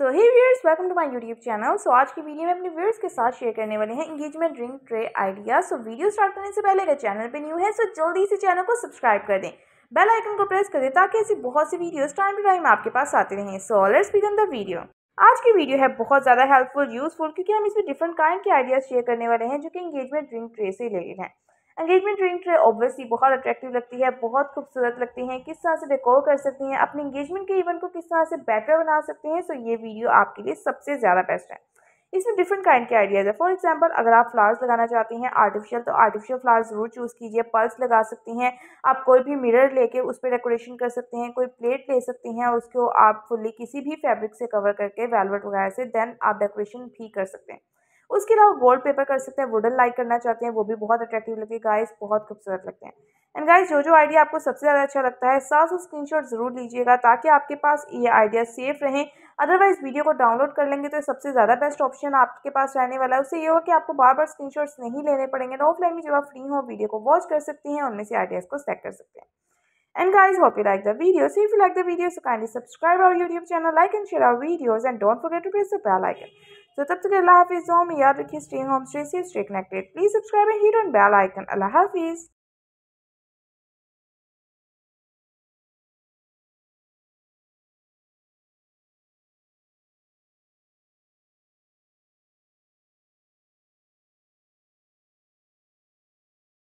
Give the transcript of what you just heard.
So hi viewers welcome to my YouTube channel so आज की video में अपने व्यवर्स के साथ शेयर करने वाले हैं engagement ring tray idea so video start करने से पहले अगर चैनल पे न्यू है सो so जल्दी से चैनल को सब्सक्राइब कर दें बेल आइकन को प्रेस कर दें ताकि ऐसी बहुत सी वीडियोस टाइम टू टाइम आपके पास आते रहें so let's begin the video आज की वीडियो है बहुत ज़्यादा हेल्पफुल यूजफुल क्योंकि हम इसमें डिफरेंट काइंड के आइडियाज़ शेयर करने वाले हैं जो कि इंगेजमेंट ड्रिंक ट्रे से रिलेटेड हैं एंगेजमेंट रिंग ट्रे ऑब्वियसली बहुत अट्रैक्टिव लगती है बहुत खूबसूरत लगती है किस तरह से डेकोर कर सकते हैं अपने एंगेजमेंट के इवेंट को किस तरह से बेटर बना सकते हैं सो ये वीडियो आपके लिए सबसे ज़्यादा बेस्ट है इसमें डिफरेंट काइंड के आइडियाज़ है फॉर एग्ज़ाम्पल अगर आप फ्लावर्स लगाना चाहते हैं आर्टिफिशियल तो आर्टिफिशियल फ्लावर्स ज़रूर चूज़ कीजिए पल्स लगा सकती हैं आप कोई भी मिरर लेके उस पर डेकोरेशन कर सकते हैं कोई प्लेट ले सकती हैं और उसको आप फुल्ली किसी भी फैब्रिक से कवर करके वेलवेट वगैरह से देन आप डेकोरेशन भी कर सकते हैं उसके अलावा गोल्ड पेपर कर सकते हैं वुडन लाइक करना चाहते हैं वो भी बहुत अट्रैक्टिव लगे गाइस बहुत खूबसूरत लगते हैं एंड गाइस जो जो आइडिया आपको सबसे ज़्यादा अच्छा लगता है साथ स्क्रीन स्क्रीनशॉट ज़रूर लीजिएगा ताकि आपके पास ये आइडिया सेफ रहें अदरवाइज़ वीडियो को डाउनलोड कर लेंगे तो सबसे ज़्यादा बेस्ट ऑप्शन आपके पास रहने वाला है उससे ये होगा कि आपको बार बार स्क्रीनशॉट्स नहीं लेने पड़ेंगे ऑफलाइन में जब आप फ्री हो वीडियो को वॉच कर सकती हैं उनमें से आइडियाज़ को सेलेक्ट कर सकते हैं And guys, hope you like the video. So if you like the video, so kindly subscribe our YouTube channel, like and share our videos, and don't forget to press the bell icon. So तब तक अल्लाह हाफिज़ home याद रखिए stay home, stay safe stay Please subscribe and hit hit on bell icon. Allah Hafiz.